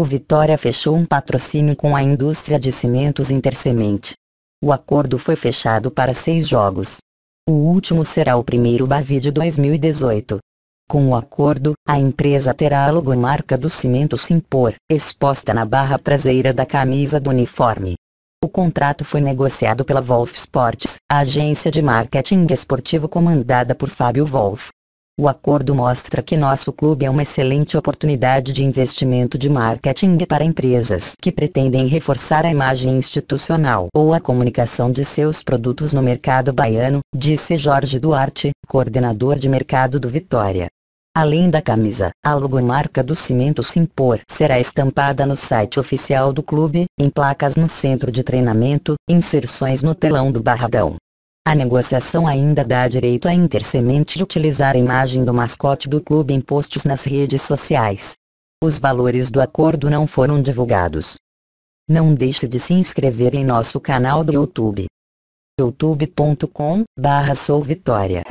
O Vitória fechou um patrocínio com a indústria de cimentos Intersemente. O acordo foi fechado para seis jogos. O último será o primeiro Bavi de 2018. Com o acordo, a empresa terá a logomarca do cimento Simpor, exposta na barra traseira da camisa do uniforme. O contrato foi negociado pela Wolf Sports, a agência de marketing esportivo comandada por Fábio Wolf. O acordo mostra que nosso clube é uma excelente oportunidade de investimento de marketing para empresas que pretendem reforçar a imagem institucional ou a comunicação de seus produtos no mercado baiano, disse Jorge Duarte, coordenador de mercado do Vitória. Além da camisa, a logomarca do Cimento Simpor será estampada no site oficial do clube, em placas no centro de treinamento, inserções no telão do Barradão a negociação ainda dá direito a intersemente de utilizar a imagem do mascote do clube em posts nas redes sociais. Os valores do acordo não foram divulgados. Não deixe de se inscrever em nosso canal do YouTube youtube.com/souvitória